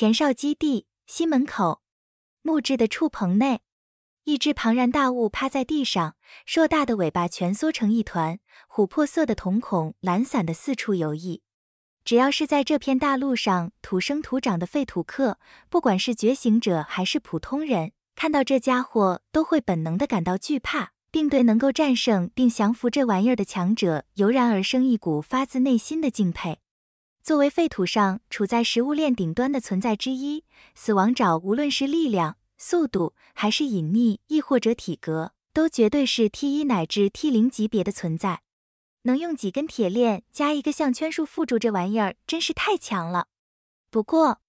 前哨基地西门口，木质的畜棚内，一只庞然大物趴在地上，硕大的尾巴蜷缩成一团，琥珀色的瞳孔懒散的四处游弋。只要是在这片大陆上土生土长的废土客，不管是觉醒者还是普通人，看到这家伙都会本能的感到惧怕，并对能够战胜并降服这玩意儿的强者，油然而生一股发自内心的敬佩。作为废土上处在食物链顶端的存在之一，死亡爪无论是力量、速度，还是隐匿，亦或者体格，都绝对是 T 一乃至 T 零级别的存在。能用几根铁链加一个项圈束缚住这玩意儿，真是太强了。不过，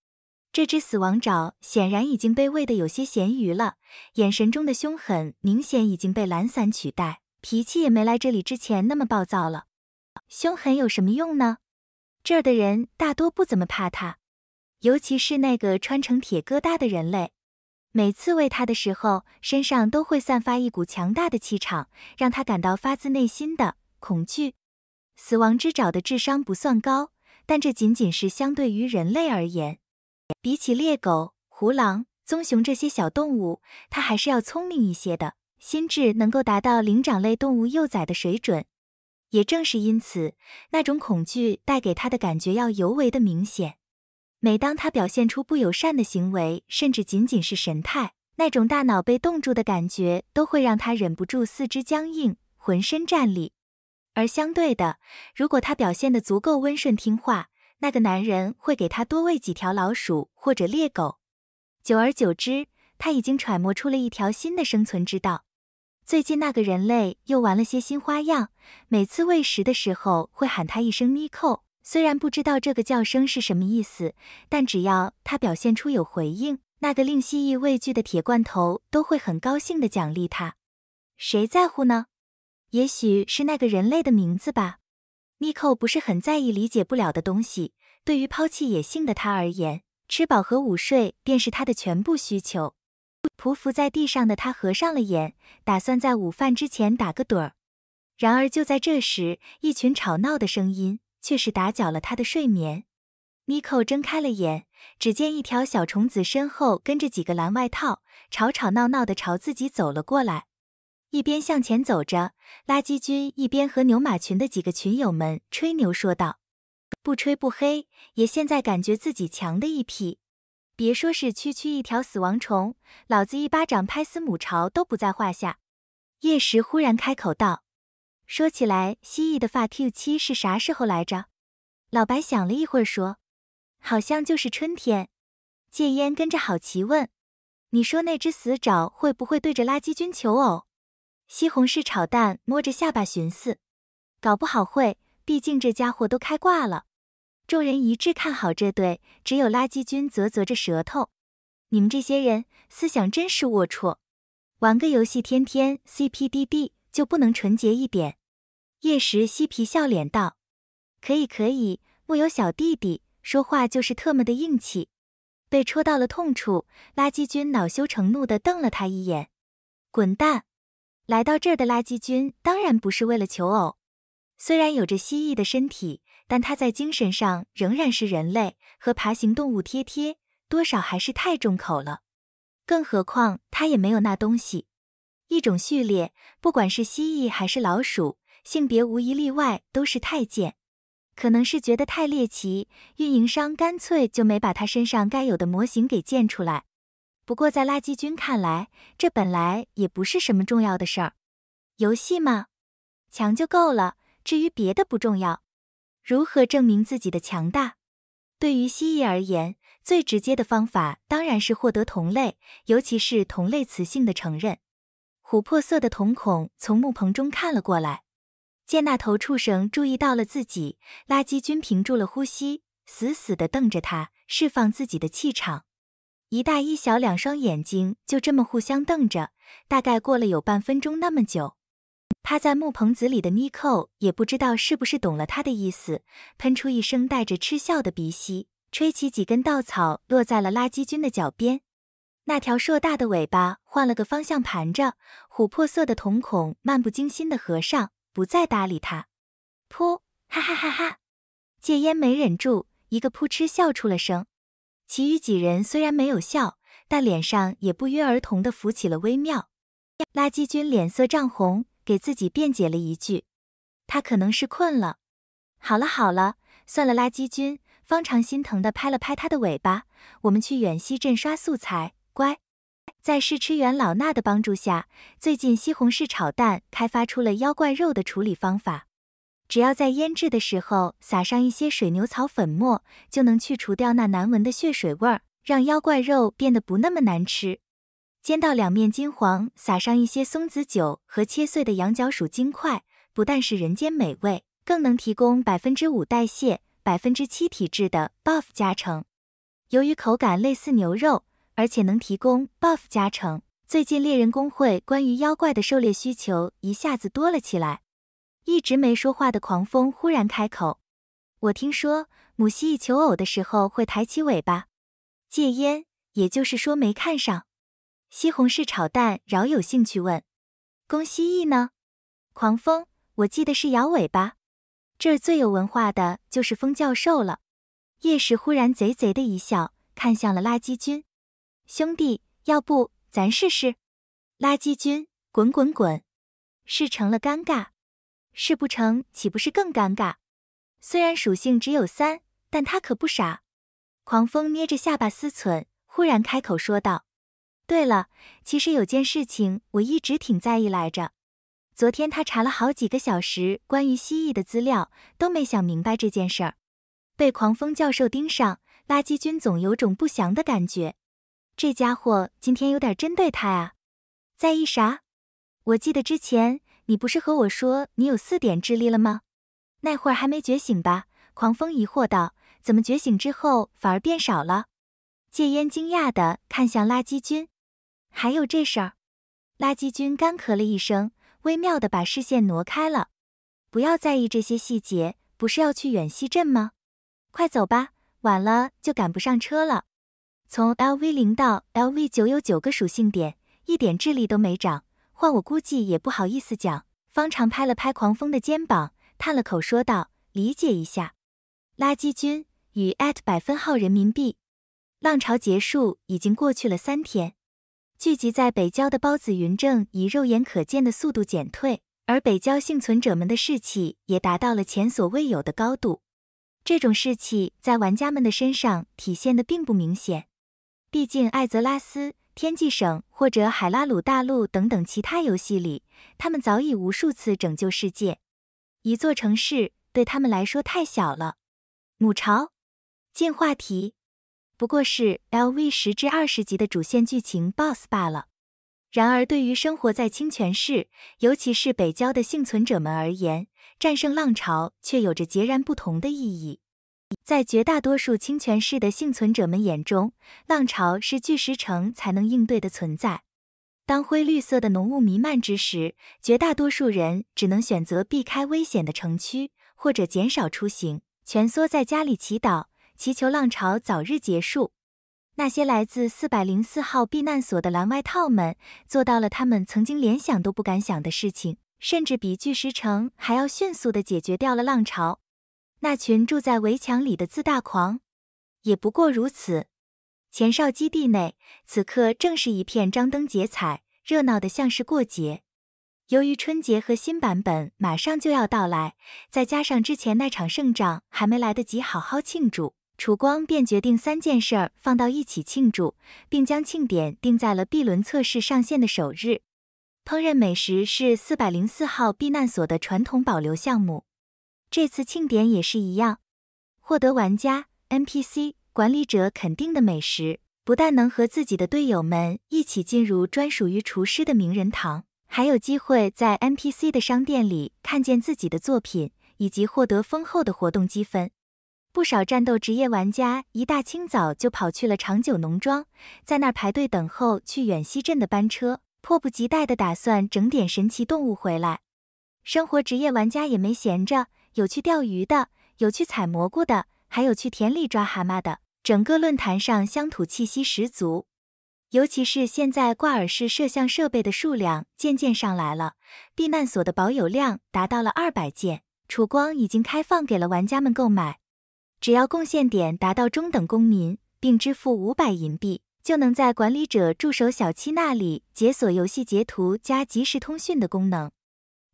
这只死亡爪显然已经被喂得有些咸鱼了，眼神中的凶狠明显已经被懒散取代，脾气也没来这里之前那么暴躁了。凶狠有什么用呢？这儿的人大多不怎么怕他，尤其是那个穿成铁疙瘩的人类。每次喂他的时候，身上都会散发一股强大的气场，让他感到发自内心的恐惧。死亡之爪的智商不算高，但这仅仅是相对于人类而言。比起猎狗、狐狼、棕熊这些小动物，它还是要聪明一些的，心智能够达到灵长类动物幼崽的水准。也正是因此，那种恐惧带给他的感觉要尤为的明显。每当他表现出不友善的行为，甚至仅仅是神态，那种大脑被冻住的感觉都会让他忍不住四肢僵硬，浑身战栗。而相对的，如果他表现得足够温顺听话，那个男人会给他多喂几条老鼠或者猎狗。久而久之，他已经揣摩出了一条新的生存之道。最近那个人类又玩了些新花样，每次喂食的时候会喊他一声“咪扣虽然不知道这个叫声是什么意思，但只要他表现出有回应，那个令蜥蜴畏惧的铁罐头都会很高兴地奖励他。谁在乎呢？也许是那个人类的名字吧。咪扣不是很在意理解不了的东西，对于抛弃野性的他而言，吃饱和午睡便是他的全部需求。匍匐在地上的他合上了眼，打算在午饭之前打个盹儿。然而就在这时，一群吵闹的声音却是打搅了他的睡眠。妮蔻睁开了眼，只见一条小虫子身后跟着几个蓝外套，吵吵闹闹地朝自己走了过来。一边向前走着，垃圾君一边和牛马群的几个群友们吹牛说道：“不吹不黑，也现在感觉自己强的一批。”别说是区区一条死亡虫，老子一巴掌拍死母巢都不在话下。叶石忽然开口道：“说起来，蜥蜴的发 Q 期是啥时候来着？”老白想了一会儿说：“好像就是春天。”戒烟跟着好奇问：“你说那只死爪会不会对着垃圾菌求偶？”西红柿炒蛋摸着下巴寻思：“搞不好会，毕竟这家伙都开挂了。”众人一致看好这对，只有垃圾君啧啧着舌头：“你们这些人思想真是龌龊，玩个游戏天天 CPDD 就不能纯洁一点？”叶时嬉皮笑脸道：“可以可以，木有小弟弟，说话就是特么的硬气。”被戳到了痛处，垃圾君恼羞成怒地瞪了他一眼：“滚蛋！”来到这儿的垃圾君当然不是为了求偶，虽然有着蜥蜴的身体。但它在精神上仍然是人类和爬行动物贴贴，多少还是太重口了。更何况它也没有那东西。一种序列，不管是蜥蜴还是老鼠，性别无一例外都是太监。可能是觉得太猎奇，运营商干脆就没把他身上该有的模型给建出来。不过在垃圾君看来，这本来也不是什么重要的事儿。游戏嘛，强就够了，至于别的不重要。如何证明自己的强大？对于蜥蜴而言，最直接的方法当然是获得同类，尤其是同类雌性的承认。琥珀色的瞳孔从木棚中看了过来，见那头畜生注意到了自己，垃圾君屏住了呼吸，死死地瞪着他，释放自己的气场。一大一小两双眼睛就这么互相瞪着，大概过了有半分钟那么久。趴在木棚子里的妮蔻也不知道是不是懂了他的意思，喷出一声带着嗤笑的鼻息，吹起几根稻草落在了垃圾君的脚边。那条硕大的尾巴换了个方向盘着，琥珀色的瞳孔漫不经心的合上，不再搭理他。噗，哈哈哈哈！戒烟没忍住，一个噗嗤笑出了声。其余几人虽然没有笑，但脸上也不约而同的浮起了微妙。垃圾君脸色涨红。给自己辩解了一句，他可能是困了。好了好了，算了，垃圾君。方长心疼地拍了拍他的尾巴。我们去远西镇刷素材，乖。在试吃员老衲的帮助下，最近西红柿炒蛋开发出了妖怪肉的处理方法。只要在腌制的时候撒上一些水牛草粉末，就能去除掉那难闻的血水味儿，让妖怪肉变得不那么难吃。煎到两面金黄，撒上一些松子酒和切碎的羊角薯金块，不但是人间美味，更能提供百分之五代谢、百分之七体质的 buff 加成。由于口感类似牛肉，而且能提供 buff 加成，最近猎人工会关于妖怪的狩猎需求一下子多了起来。一直没说话的狂风忽然开口：“我听说母蜥蜴求偶的时候会抬起尾巴戒烟，也就是说没看上。”西红柿炒蛋饶有兴趣问：“公蜥蜴呢？狂风，我记得是摇尾巴。这儿最有文化的，就是风教授了。”叶市忽然贼贼的一笑，看向了垃圾君：“兄弟：“要不咱试试？”垃圾君，滚滚滚，试成了尴尬，试不成岂不是更尴尬？虽然属性只有三，但他可不傻。狂风捏着下巴思忖，忽然开口说道。对了，其实有件事情我一直挺在意来着。昨天他查了好几个小时关于蜥蜴的资料，都没想明白这件事儿。被狂风教授盯上，垃圾君总有种不祥的感觉。这家伙今天有点针对他啊。在意啥？我记得之前你不是和我说你有四点智力了吗？那会儿还没觉醒吧？狂风疑惑道。怎么觉醒之后反而变少了？戒烟惊讶地看向垃圾君，还有这事儿，垃圾君干咳了一声，微妙的把视线挪开了。不要在意这些细节，不是要去远西镇吗？快走吧，晚了就赶不上车了。从 LV 零到 LV 九有九个属性点，一点智力都没长，换我估计也不好意思讲。方长拍了拍狂风的肩膀，叹了口气说道：“理解一下。”垃圾君与百分号人民币，浪潮结束已经过去了三天。聚集在北郊的孢子云正以肉眼可见的速度减退，而北郊幸存者们的士气也达到了前所未有的高度。这种士气在玩家们的身上体现的并不明显，毕竟艾泽拉斯、天际省或者海拉鲁大陆等等其他游戏里，他们早已无数次拯救世界。一座城市对他们来说太小了。母巢进化体。不过是 LV 十至二十级的主线剧情 BOSS 罢了。然而，对于生活在清泉市，尤其是北郊的幸存者们而言，战胜浪潮却有着截然不同的意义。在绝大多数清泉市的幸存者们眼中，浪潮是巨石城才能应对的存在。当灰绿色的浓雾弥漫之时，绝大多数人只能选择避开危险的城区，或者减少出行，蜷缩在家里祈祷。祈求浪潮早日结束。那些来自四百零四号避难所的蓝外套们做到了他们曾经连想都不敢想的事情，甚至比巨石城还要迅速地解决掉了浪潮。那群住在围墙里的自大狂也不过如此。前哨基地内此刻正是一片张灯结彩，热闹得像是过节。由于春节和新版本马上就要到来，再加上之前那场胜仗还没来得及好好庆祝。楚光便决定三件事儿放到一起庆祝，并将庆典定在了 B 轮测试上线的首日。烹饪美食是四百零四号避难所的传统保留项目，这次庆典也是一样。获得玩家 NPC 管理者肯定的美食，不但能和自己的队友们一起进入专属于厨师的名人堂，还有机会在 NPC 的商店里看见自己的作品，以及获得丰厚的活动积分。不少战斗职业玩家一大清早就跑去了长久农庄，在那儿排队等候去远西镇的班车，迫不及待地打算整点神奇动物回来。生活职业玩家也没闲着，有去钓鱼的，有去采蘑菇的，还有去田里抓蛤蟆的。整个论坛上乡土气息十足。尤其是现在挂耳式摄像设备的数量渐渐上来了，避难所的保有量达到了二百件，楚光已经开放给了玩家们购买。只要贡献点达到中等公民，并支付五百银币，就能在管理者助手小七那里解锁游戏截图加即时通讯的功能。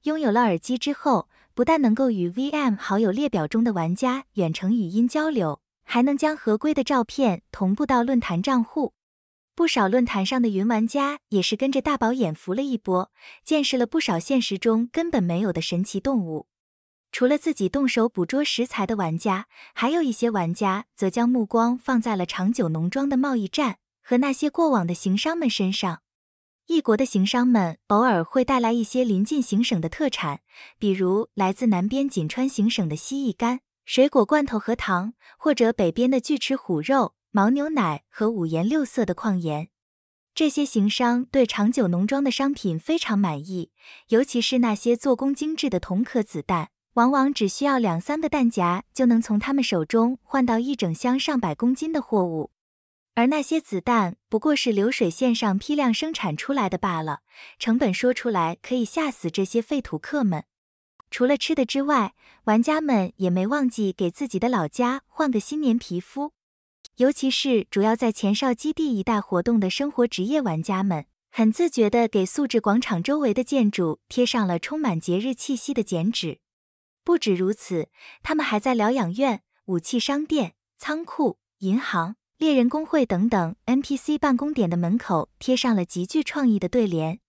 拥有了耳机之后，不但能够与 VM 好友列表中的玩家远程语音交流，还能将合规的照片同步到论坛账户。不少论坛上的云玩家也是跟着大宝眼福了一波，见识了不少现实中根本没有的神奇动物。除了自己动手捕捉食材的玩家，还有一些玩家则将目光放在了长久农庄的贸易站和那些过往的行商们身上。异国的行商们偶尔会带来一些临近行省的特产，比如来自南边锦川行省的蜥蜴干、水果罐头和糖，或者北边的锯齿虎肉、牦牛奶和五颜六色的矿盐。这些行商对长久农庄的商品非常满意，尤其是那些做工精致的铜壳子弹。往往只需要两三个弹夹，就能从他们手中换到一整箱上百公斤的货物，而那些子弹不过是流水线上批量生产出来的罢了，成本说出来可以吓死这些废土客们。除了吃的之外，玩家们也没忘记给自己的老家换个新年皮肤，尤其是主要在前哨基地一带活动的生活职业玩家们，很自觉地给素质广场周围的建筑贴上了充满节日气息的剪纸。不止如此，他们还在疗养院、武器商店、仓库、银行、猎人工会等等 NPC 办公点的门口贴上了极具创意的对联。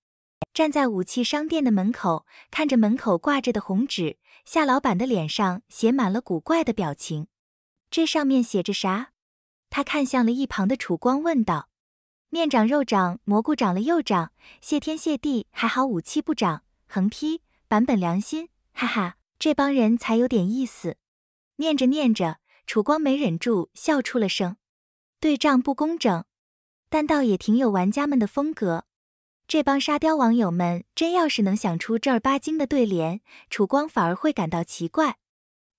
站在武器商店的门口，看着门口挂着的红纸，夏老板的脸上写满了古怪的表情。这上面写着啥？他看向了一旁的楚光，问道：“面长肉长，蘑菇长了又长，谢天谢地，还好武器不长。横批：版本良心，哈哈。”这帮人才有点意思，念着念着，楚光没忍住笑出了声。对仗不工整，但倒也挺有玩家们的风格。这帮沙雕网友们真要是能想出正儿八经的对联，楚光反而会感到奇怪。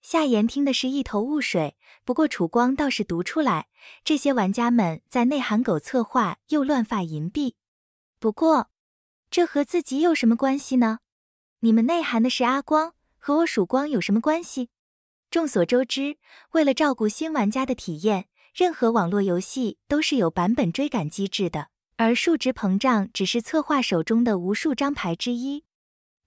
夏言听得是一头雾水，不过楚光倒是读出来：这些玩家们在内涵狗策划，又乱发银币。不过，这和自己有什么关系呢？你们内涵的是阿光。和我曙光有什么关系？众所周知，为了照顾新玩家的体验，任何网络游戏都是有版本追赶机制的，而数值膨胀只是策划手中的无数张牌之一。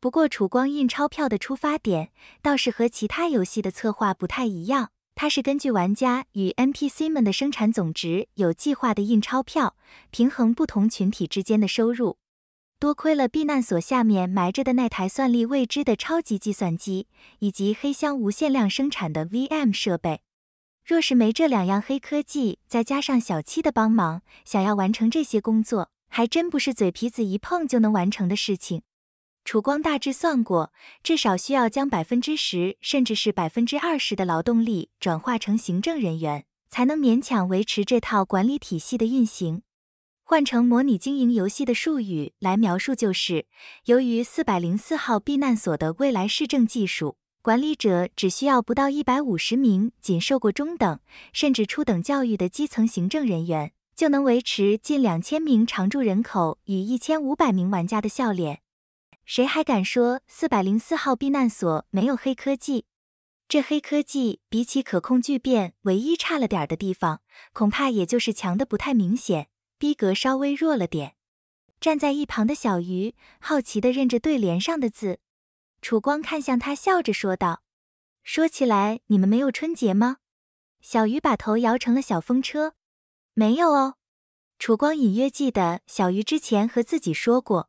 不过，曙光印钞票的出发点倒是和其他游戏的策划不太一样，它是根据玩家与 NPC 们的生产总值有计划的印钞票，平衡不同群体之间的收入。多亏了避难所下面埋着的那台算力未知的超级计算机，以及黑箱无限量生产的 VM 设备。若是没这两样黑科技，再加上小七的帮忙，想要完成这些工作，还真不是嘴皮子一碰就能完成的事情。楚光大致算过，至少需要将百分之十，甚至是百分之二十的劳动力转化成行政人员，才能勉强维持这套管理体系的运行。换成模拟经营游戏的术语来描述，就是由于四百零四号避难所的未来市政技术，管理者只需要不到一百五十名仅受过中等甚至初等教育的基层行政人员，就能维持近两千名常住人口与一千五百名玩家的笑脸。谁还敢说四百零四号避难所没有黑科技？这黑科技比起可控聚变唯一差了点儿的地方，恐怕也就是强的不太明显。逼格稍微弱了点，站在一旁的小鱼好奇的认着对联上的字。楚光看向他，笑着说道：“说起来，你们没有春节吗？”小鱼把头摇成了小风车：“没有哦。”楚光隐约记得小鱼之前和自己说过，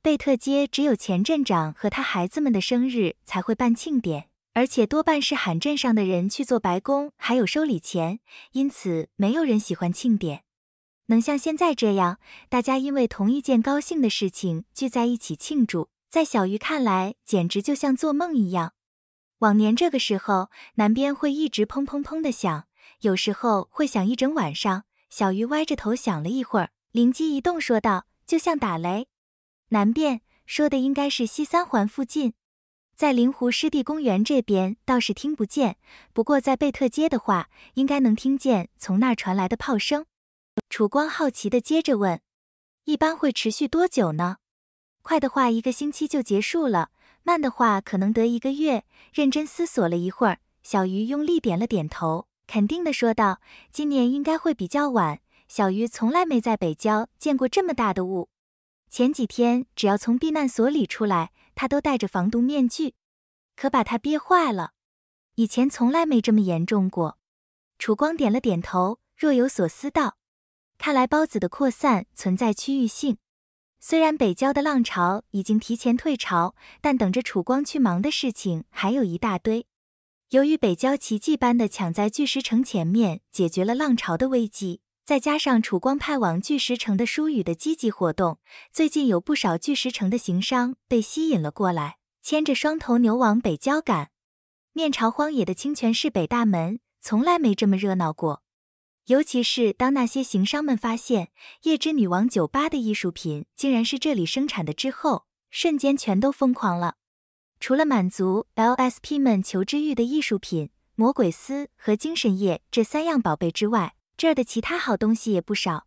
贝特街只有前镇长和他孩子们的生日才会办庆典，而且多半是喊镇上的人去做白工，还有收礼钱，因此没有人喜欢庆典。能像现在这样，大家因为同一件高兴的事情聚在一起庆祝，在小鱼看来，简直就像做梦一样。往年这个时候，南边会一直砰砰砰的响，有时候会响一整晚上。小鱼歪着头想了一会儿，灵机一动说道：“就像打雷。”南边说的应该是西三环附近，在灵湖湿地公园这边倒是听不见，不过在贝特街的话，应该能听见从那儿传来的炮声。楚光好奇地接着问：“一般会持续多久呢？快的话一个星期就结束了，慢的话可能得一个月。”认真思索了一会儿，小鱼用力点了点头，肯定地说道：“今年应该会比较晚。”小鱼从来没在北郊见过这么大的雾。前几天只要从避难所里出来，他都戴着防毒面具，可把他憋坏了。以前从来没这么严重过。楚光点了点头，若有所思道。看来孢子的扩散存在区域性。虽然北郊的浪潮已经提前退潮，但等着楚光去忙的事情还有一大堆。由于北郊奇迹般的抢在巨石城前面解决了浪潮的危机，再加上楚光派往巨石城的疏雨的积极活动，最近有不少巨石城的行商被吸引了过来，牵着双头牛往北郊赶。面朝荒野的清泉市北大门，从来没这么热闹过。尤其是当那些行商们发现夜之女王酒吧的艺术品竟然是这里生产的之后，瞬间全都疯狂了。除了满足 LSP 们求知欲的艺术品、魔鬼丝和精神液这三样宝贝之外，这儿的其他好东西也不少，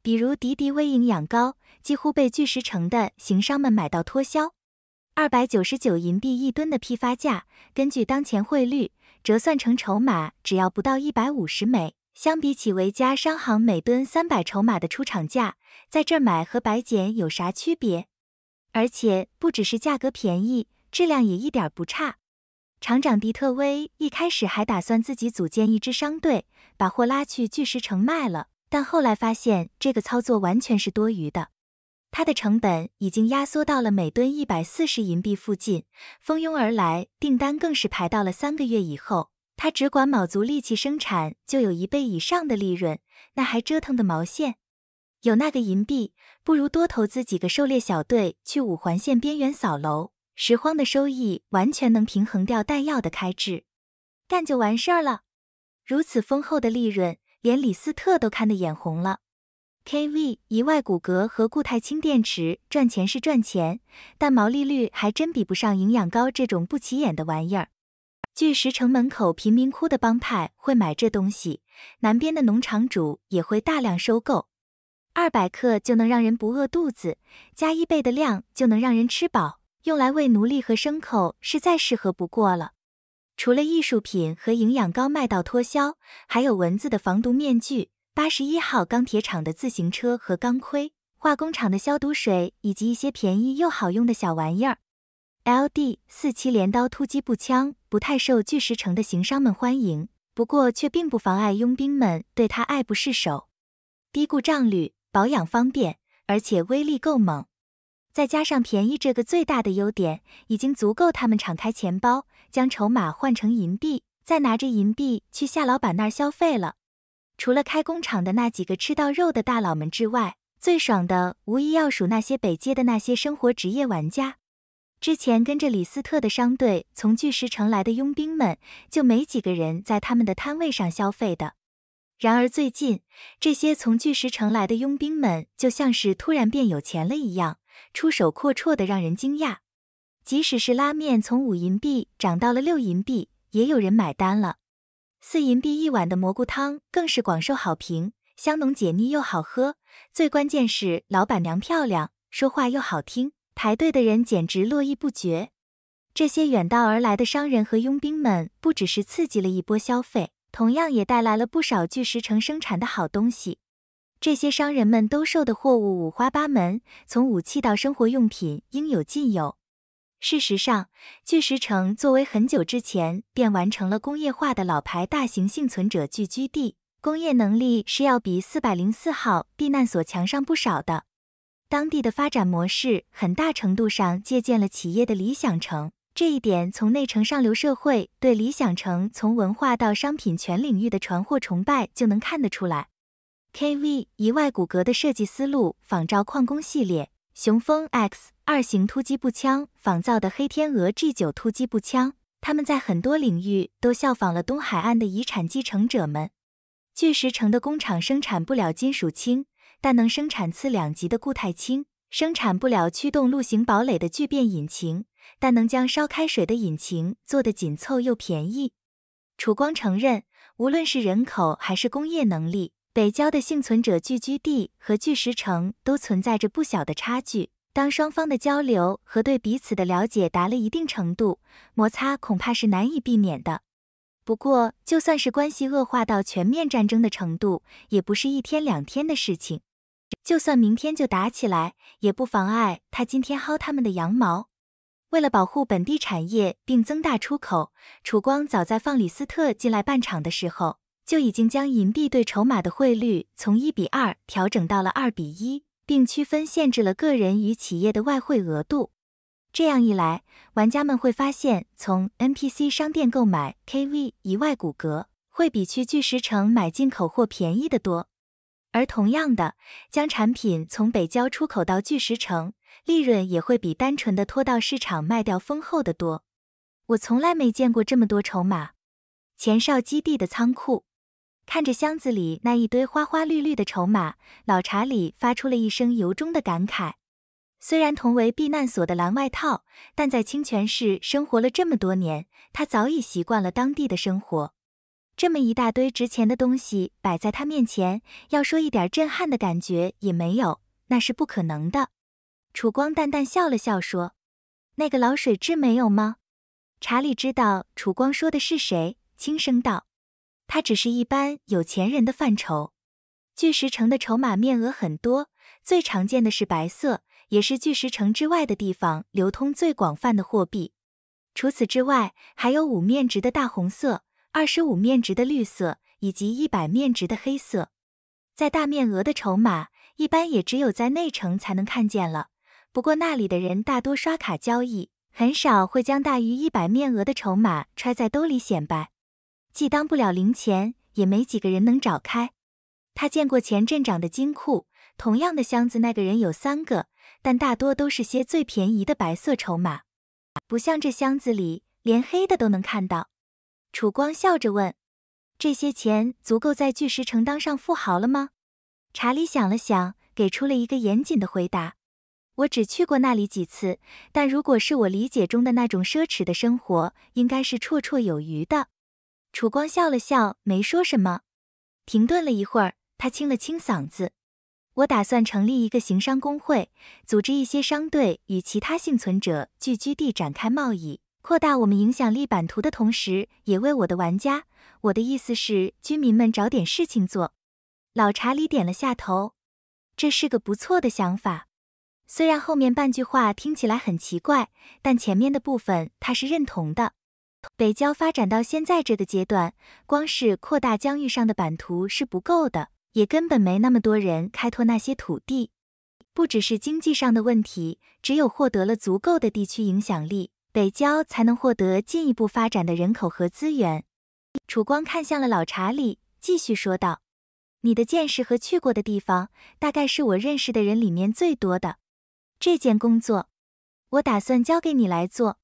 比如迪迪威营养膏，几乎被巨石城的行商们买到脱销。二百九十九银币一吨的批发价，根据当前汇率折算成筹码，只要不到一百五十枚。相比起维嘉商行每吨三百筹码的出厂价，在这儿买和白捡有啥区别？而且不只是价格便宜，质量也一点不差。厂长迪特威一开始还打算自己组建一支商队，把货拉去巨石城卖了，但后来发现这个操作完全是多余的。他的成本已经压缩到了每吨一百四十银币附近，蜂拥而来，订单更是排到了三个月以后。他只管卯足力气生产，就有一倍以上的利润，那还折腾个毛线？有那个银币，不如多投资几个狩猎小队去五环线边缘扫楼拾荒的收益，完全能平衡掉弹药的开支，干就完事儿了。如此丰厚的利润，连李斯特都看得眼红了。K V 一外骨骼和固态氢电池赚钱是赚钱，但毛利率还真比不上营养膏这种不起眼的玩意儿。巨石城门口贫民窟的帮派会买这东西，南边的农场主也会大量收购。二百克就能让人不饿肚子，加一倍的量就能让人吃饱。用来喂奴隶和牲口是再适合不过了。除了艺术品和营养膏卖到脱销，还有蚊子的防毒面具、八十一号钢铁厂的自行车和钢盔、化工厂的消毒水，以及一些便宜又好用的小玩意儿。Ld 四七镰刀突击步枪不太受巨石城的行商们欢迎，不过却并不妨碍佣兵们对它爱不释手。低故障率，保养方便，而且威力够猛，再加上便宜这个最大的优点，已经足够他们敞开钱包，将筹码换成银币，再拿着银币去夏老板那儿消费了。除了开工厂的那几个吃到肉的大佬们之外，最爽的无疑要数那些北街的那些生活职业玩家。之前跟着李斯特的商队从巨石城来的佣兵们，就没几个人在他们的摊位上消费的。然而最近，这些从巨石城来的佣兵们就像是突然变有钱了一样，出手阔绰的让人惊讶。即使是拉面从五银币涨到了六银币，也有人买单了。四银币一碗的蘑菇汤更是广受好评，香浓解腻又好喝，最关键是老板娘漂亮，说话又好听。排队的人简直络绎不绝。这些远道而来的商人和佣兵们，不只是刺激了一波消费，同样也带来了不少巨石城生产的好东西。这些商人们兜售的货物五花八门，从武器到生活用品应有尽有。事实上，巨石城作为很久之前便完成了工业化的老牌大型幸存者聚居地，工业能力是要比四百零四号避难所强上不少的。当地的发展模式很大程度上借鉴了企业的理想城，这一点从内城上流社会对理想城从文化到商品全领域的传货崇拜就能看得出来。KV 一外骨骼的设计思路仿照矿工系列，雄风 X 二型突击步枪仿造的黑天鹅 G 九突击步枪，他们在很多领域都效仿了东海岸的遗产继承者们。巨石城的工厂生产不了金属氢。但能生产次两级的固态氢，生产不了驱动陆行堡垒的聚变引擎，但能将烧开水的引擎做得紧凑又便宜。楚光承认，无论是人口还是工业能力，北郊的幸存者聚居地和巨石城都存在着不小的差距。当双方的交流和对彼此的了解达了一定程度，摩擦恐怕是难以避免的。不过，就算是关系恶化到全面战争的程度，也不是一天两天的事情。就算明天就打起来，也不妨碍他今天薅他们的羊毛。为了保护本地产业并增大出口，楚光早在放李斯特进来办厂的时候，就已经将银币兑筹码的汇率从一比二调整到了二比一，并区分限制了个人与企业的外汇额度。这样一来，玩家们会发现从 NPC 商店购买 KV 以外骨骼，会比去巨石城买进口货便宜得多。而同样的，将产品从北郊出口到巨石城，利润也会比单纯的拖到市场卖掉丰厚的多。我从来没见过这么多筹码。前哨基地的仓库，看着箱子里那一堆花花绿绿的筹码，老查理发出了一声由衷的感慨。虽然同为避难所的蓝外套，但在清泉市生活了这么多年，他早已习惯了当地的生活。这么一大堆值钱的东西摆在他面前，要说一点震撼的感觉也没有，那是不可能的。楚光淡淡笑了笑，说：“那个老水蛭没有吗？”查理知道楚光说的是谁，轻声道：“他只是一般有钱人的范畴。巨石城的筹码面额很多，最常见的是白色，也是巨石城之外的地方流通最广泛的货币。除此之外，还有五面值的大红色。”二十五面值的绿色以及一百面值的黑色，在大面额的筹码一般也只有在内城才能看见了。不过那里的人大多刷卡交易，很少会将大于一百面额的筹码揣在兜里显摆，既当不了零钱，也没几个人能找开。他见过前镇长的金库，同样的箱子那个人有三个，但大多都是些最便宜的白色筹码，不像这箱子里连黑的都能看到。楚光笑着问：“这些钱足够在巨石城当上富豪了吗？”查理想了想，给出了一个严谨的回答：“我只去过那里几次，但如果是我理解中的那种奢侈的生活，应该是绰绰有余的。”楚光笑了笑，没说什么。停顿了一会儿，他清了清嗓子：“我打算成立一个行商工会，组织一些商队与其他幸存者聚居地展开贸易。”扩大我们影响力版图的同时，也为我的玩家，我的意思是居民们找点事情做。老查理点了下头，这是个不错的想法。虽然后面半句话听起来很奇怪，但前面的部分他是认同的。北郊发展到现在这个阶段，光是扩大疆域上的版图是不够的，也根本没那么多人开拓那些土地。不只是经济上的问题，只有获得了足够的地区影响力。北郊才能获得进一步发展的人口和资源。楚光看向了老查理，继续说道：“你的见识和去过的地方，大概是我认识的人里面最多的。这件工作，我打算交给你来做。”